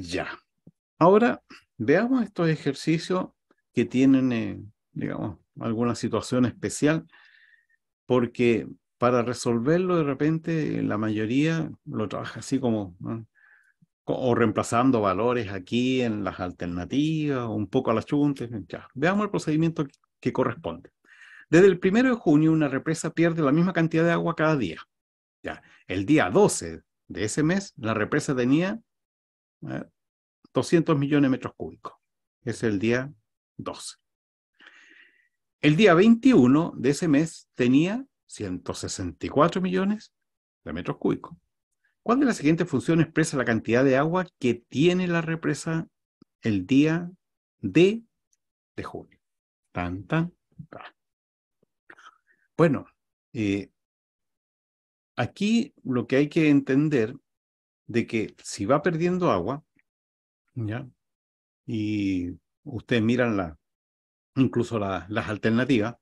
Ya. Ahora, veamos estos ejercicios que tienen, eh, digamos, alguna situación especial, porque para resolverlo de repente la mayoría lo trabaja así como, o reemplazando valores aquí en las alternativas, un poco a las chuntes. Ya. Veamos el procedimiento que corresponde. Desde el primero de junio una represa pierde la misma cantidad de agua cada día. Ya. El día 12 de ese mes la represa tenía 200 millones de metros cúbicos. Es el día 12. El día 21 de ese mes tenía 164 millones de metros cúbicos. ¿Cuál de las siguientes funciones expresa la cantidad de agua que tiene la represa el día de julio? Tan, tan, tan. Bueno, eh, aquí lo que hay que entender de que si va perdiendo agua, ¿ya? Y ustedes miran la, incluso las alternativas,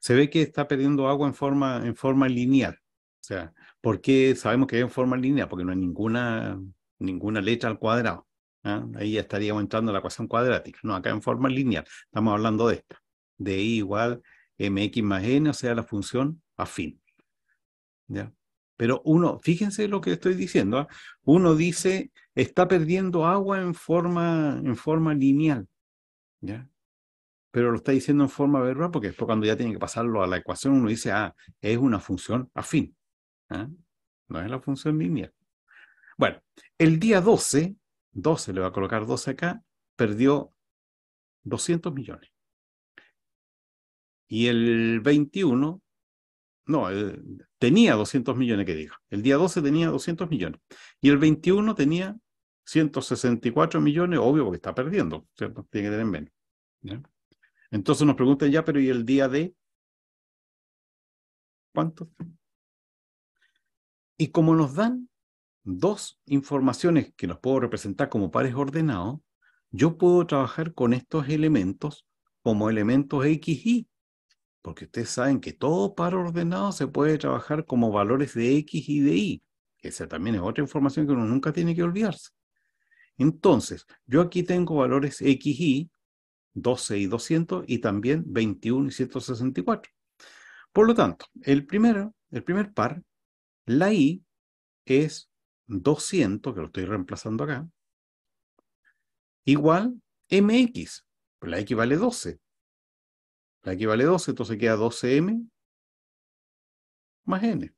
se ve que está perdiendo agua en forma, en forma lineal. O sea, ¿por qué sabemos que hay en forma lineal? Porque no hay ninguna, ninguna letra al cuadrado. ¿ah? Ahí ya estaríamos entrando en la ecuación cuadrática. No, acá en forma lineal. Estamos hablando de esta. De I igual mx más n, o sea, la función afín. ¿Ya? Pero uno, fíjense lo que estoy diciendo, ¿ah? uno dice, está perdiendo agua en forma, en forma lineal, ¿ya? Pero lo está diciendo en forma verbal, porque después cuando ya tiene que pasarlo a la ecuación, uno dice, ah, es una función afín, ¿ah? no es la función lineal. Bueno, el día 12, 12 le va a colocar 12 acá, perdió 200 millones. Y el 21 no, eh, tenía 200 millones que diga. El día 12 tenía 200 millones. Y el 21 tenía 164 millones, obvio, porque está perdiendo, ¿cierto? Tiene que tener menos. Entonces nos preguntan ya, pero ¿y el día de ¿cuántos? Y como nos dan dos informaciones que nos puedo representar como pares ordenados, yo puedo trabajar con estos elementos como elementos X, Y porque ustedes saben que todo par ordenado se puede trabajar como valores de X y de Y, esa también es otra información que uno nunca tiene que olvidarse. Entonces, yo aquí tengo valores X, Y, 12 y 200, y también 21 y 164. Por lo tanto, el primero, el primer par, la Y es 200, que lo estoy reemplazando acá, igual MX, la X vale 12, la que vale 12, entonces queda 12m más n.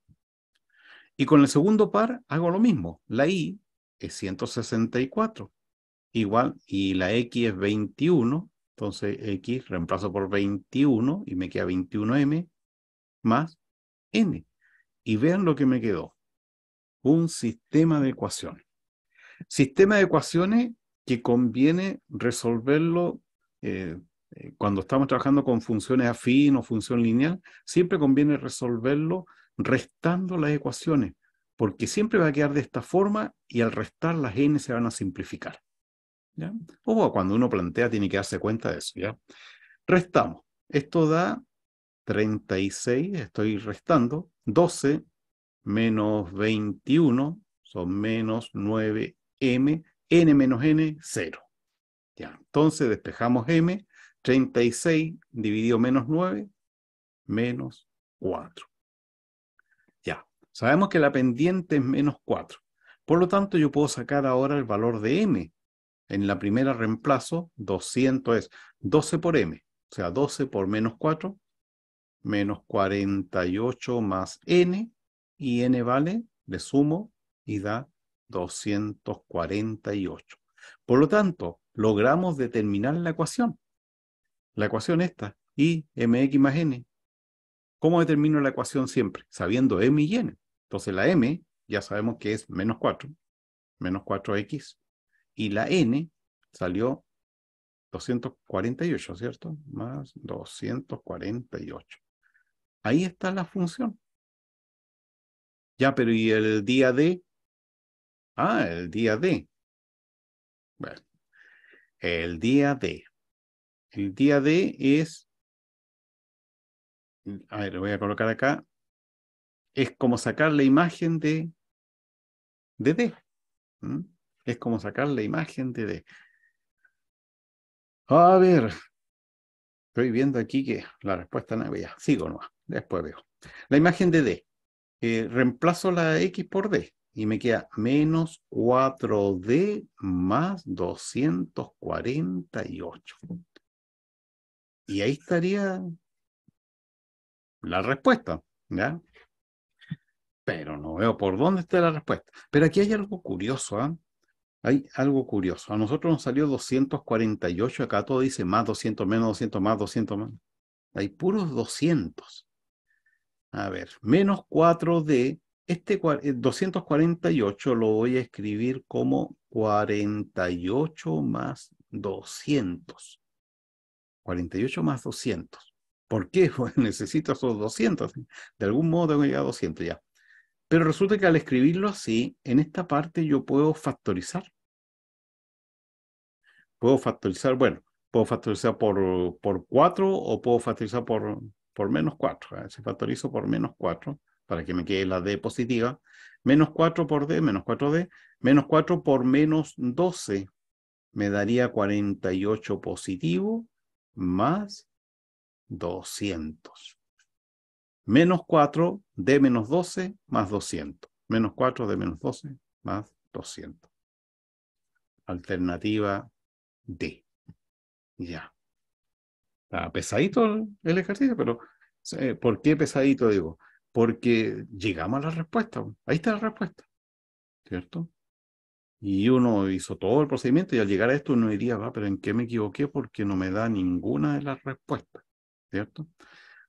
Y con el segundo par hago lo mismo. La i es 164, igual, y la x es 21, entonces x reemplazo por 21 y me queda 21m más n. Y vean lo que me quedó. Un sistema de ecuaciones. Sistema de ecuaciones que conviene resolverlo eh, eh, cuando estamos trabajando con funciones afín o función lineal, siempre conviene resolverlo restando las ecuaciones, porque siempre va a quedar de esta forma y al restar las n se van a simplificar. ¿ya? O cuando uno plantea tiene que darse cuenta de eso. Restamos. Esto da 36, estoy restando, 12 menos 21 son menos 9m, n menos n, 0. Ya, entonces despejamos m, 36 dividido menos 9, menos 4. Ya, sabemos que la pendiente es menos 4. Por lo tanto, yo puedo sacar ahora el valor de m. En la primera reemplazo, 200 es 12 por m. O sea, 12 por menos 4, menos 48 más n. Y n vale, le sumo y da 248. Por lo tanto, logramos determinar la ecuación la ecuación esta, y MX más N. ¿Cómo determino la ecuación siempre? Sabiendo M y N. Entonces la M ya sabemos que es menos 4, menos 4X. Y la N salió 248, ¿cierto? Más 248. Ahí está la función. Ya, pero ¿y el día D? Ah, el día D. Bueno, el día D el día D es, a ver, lo voy a colocar acá, es como sacar la imagen de, D. Es como sacar la imagen de D. A ver, estoy viendo aquí que la respuesta no había. Sigo no. después veo. La imagen de D. Eh, reemplazo la X por D y me queda menos 4D más 248. Y ahí estaría la respuesta, ¿ya? Pero no veo por dónde está la respuesta. Pero aquí hay algo curioso, ¿ah? Hay algo curioso. A nosotros nos salió 248, acá todo dice más 200, menos 200, más 200, más. Hay puros 200. A ver, menos 4D, este 248 eh, lo voy a escribir como 48 más 200. 48 más 200. ¿Por qué? Pues necesito esos 200. De algún modo tengo que llegar a 200 ya. Pero resulta que al escribirlo así, en esta parte yo puedo factorizar. Puedo factorizar, bueno, puedo factorizar por, 4 o puedo factorizar por, menos 4. ver, Si factorizo por menos 4, para que me quede la D positiva, menos 4 por D, menos 4D, menos 4 por menos 12 me daría 48 positivo más 200. Menos 4 de menos 12 más 200. Menos 4 de menos 12 más 200. Alternativa D. Ya. Está pesadito el, ejercicio, pero ¿por qué pesadito digo? Porque llegamos a la respuesta. Ahí está la respuesta. ¿Cierto? Y uno hizo todo el procedimiento y al llegar a esto uno diría, va, ah, pero ¿en qué me equivoqué? Porque no me da ninguna de las respuestas, ¿cierto?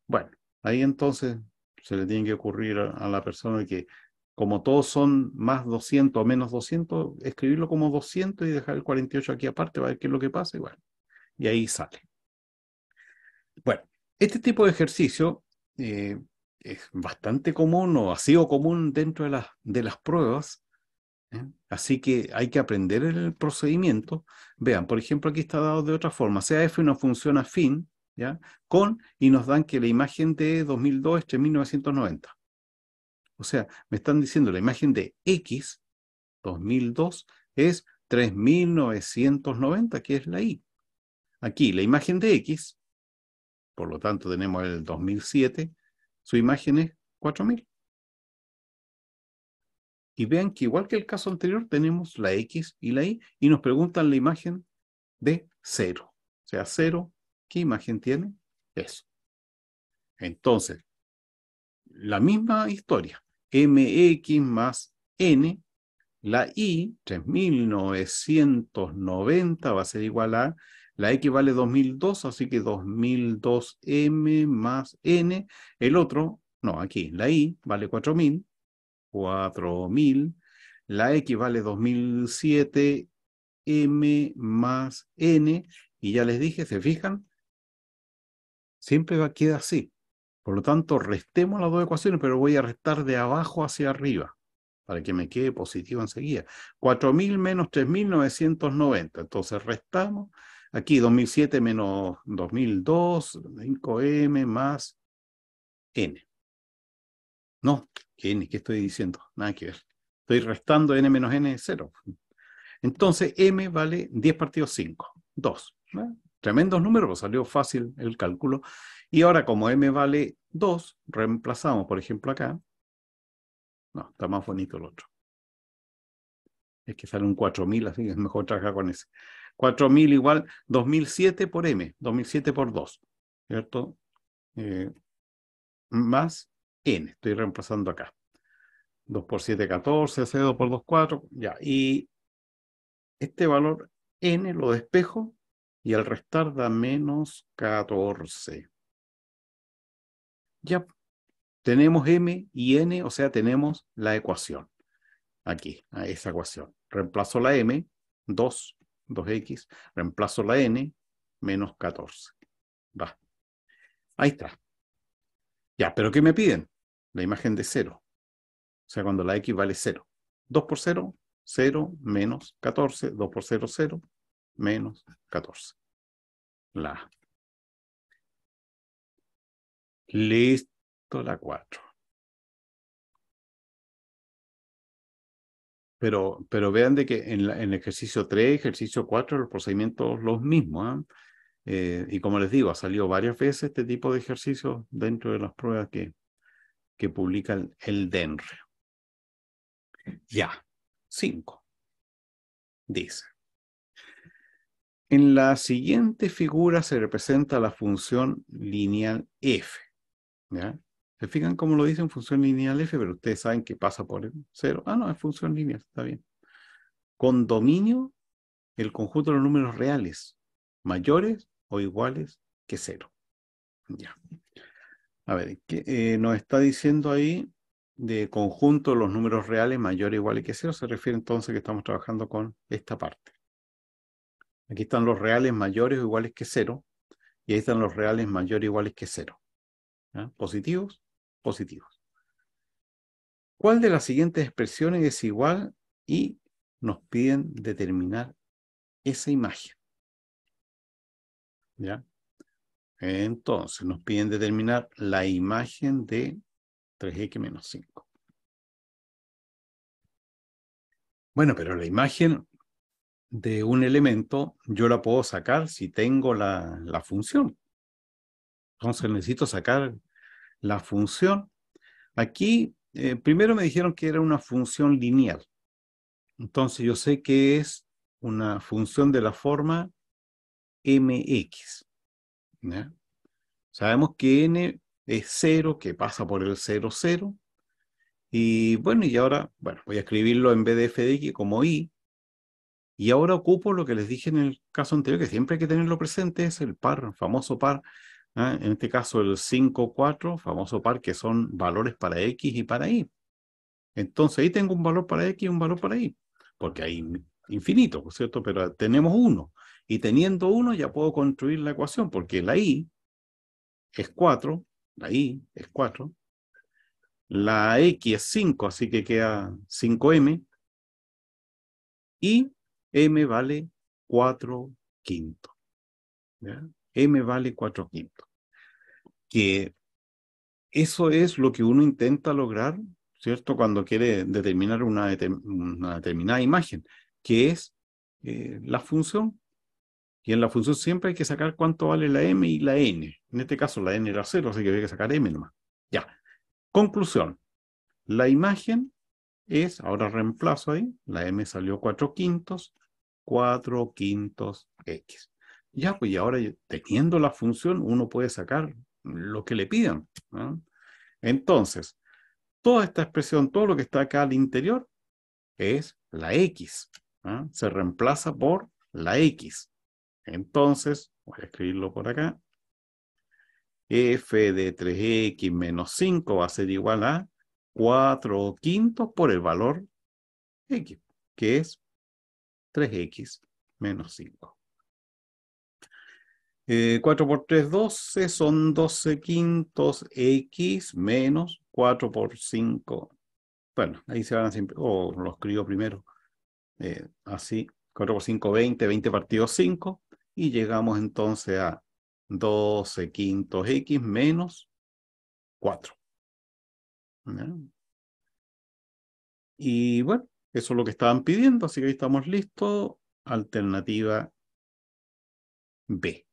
Bueno, ahí entonces se le tiene que ocurrir a, la persona que, como todos son más 200 o menos 200, escribirlo como 200 y dejar el 48 aquí aparte, va a ver qué es lo que pasa y bueno, y ahí sale. Bueno, este tipo de ejercicio eh, es bastante común o ha sido común dentro de, de las pruebas Así que hay que aprender el procedimiento. Vean, por ejemplo, aquí está dado de otra forma. Sea F una función fin, ¿ya? Con, y nos dan que la imagen de 2002 es 3990. O sea, me están diciendo la imagen de X, 2002, es 3990, que es la Y. Aquí, la imagen de X, por lo tanto tenemos el 2007, su imagen es 4000 y vean que igual que el caso anterior tenemos la X y la Y y nos preguntan la imagen de 0. O sea, 0, ¿qué imagen tiene? Eso. Entonces, la misma historia. MX más N, la Y, 3990 va a ser igual a, la X vale 2002, así que 2002M más N, el otro, no, aquí, la Y vale 4000, 4000. La X vale 2007 M más N. Y ya les dije, ¿se fijan? Siempre va, queda así. Por lo tanto, restemos las dos ecuaciones, pero voy a restar de abajo hacia arriba para que me quede positivo enseguida. 4.000 menos 3.990. Entonces restamos. Aquí 2007 menos 2002, 5M más N. No, ¿qué estoy diciendo? Nada que ver. Estoy restando n menos n es 0. Entonces m vale 10 partido 5, 2. Tremendos números, pues, salió fácil el cálculo. Y ahora como m vale 2, reemplazamos, por ejemplo, acá. No, está más bonito el otro. Es que sale un 4000, así que es mejor trabajar con ese. 4000 igual 2007 por m, 2007 por 2, ¿cierto? Eh, más n. Estoy reemplazando acá. 2 por 7, 14, C2 por 2, 4, ya. Y este valor n lo despejo y al restar da menos 14. Ya tenemos m y n, o sea, tenemos la ecuación. Aquí, a esa ecuación. Reemplazo la m, 2, 2x, reemplazo la n, menos 14. Va. Ahí está. Ya, pero ¿qué me piden? la imagen de 0. O sea, cuando la x vale 0. 2 por 0, 0 menos 14. 2 por 0, 0 menos 14. La Listo la 4. Pero, vean de que en, el ejercicio 3, ejercicio 4, los procedimientos los mismos. ¿ah? Eh, y como les digo, ha salido varias veces este tipo de ejercicios dentro de las pruebas que, que publica el DENRE. Ya, 5. Dice. En la siguiente figura se representa la función lineal f. ¿ya? ¿Se fijan cómo lo dicen función lineal f? Pero ustedes saben que pasa por el cero. Ah, no, es función lineal, está bien. Con dominio, el conjunto de los números reales, mayores o iguales que cero. Ya. A ver, ¿qué, eh, nos está diciendo ahí de conjunto los números reales mayor o iguales que cero. Se refiere entonces que estamos trabajando con esta parte. Aquí están los reales mayores o iguales que cero. Y ahí están los reales mayores o iguales que cero. Positivos, positivos. ¿Cuál de las siguientes expresiones es igual y nos piden determinar esa imagen? ¿Ya? Entonces, nos piden determinar la imagen de 3x menos 5. Bueno, pero la imagen de un elemento yo la puedo sacar si tengo la, función. Entonces necesito sacar la función. Aquí eh, primero me dijeron que era una función lineal. Entonces yo sé que es una función de la forma mx. Sabemos que n es 0, que pasa por el 0, 0. Y bueno, y ahora, bueno, voy a escribirlo en vez de f de x como y. Y ahora ocupo lo que les dije en el caso anterior, que siempre hay que tenerlo presente, es el par, el famoso par. En este caso el 5, 4, famoso par, que son valores para x y para y. Entonces ahí tengo un valor para x y un valor para y, porque hay infinito, ¿cierto? Pero tenemos uno. Y teniendo uno ya puedo construir la ecuación, porque la i es 4, la i es 4, la x es 5, así que queda 5m, y m vale 4 quinto. m vale 4 quinto. Que eso es lo que uno intenta lograr, ¿cierto? Cuando quiere determinar una, determinada imagen, que es eh, la función y en la función siempre hay que sacar cuánto vale la M y la N. En este caso la N era 0, así que había que sacar M nomás. Ya. Conclusión. La imagen es, ahora reemplazo ahí, la M salió 4 quintos, 4 quintos X. Ya, pues ahora teniendo la función, uno puede sacar lo que le pidan. Entonces, toda esta expresión, todo lo que está acá al interior, es la X. Se reemplaza por la X. Entonces, voy a escribirlo por acá. F de 3X menos 5 va a ser igual a 4 quintos por el valor X, que es 3X menos 5. 4 eh, por 3, 12, son 12 quintos X menos 4 por 5. Bueno, ahí se van a siempre, o lo escribo primero. Eh, así, 4 por 5, 20, 20 partido 5, y llegamos entonces a 12 quintos x menos 4. Y bueno, eso es lo que estaban pidiendo, así que ahí estamos listos. Alternativa B.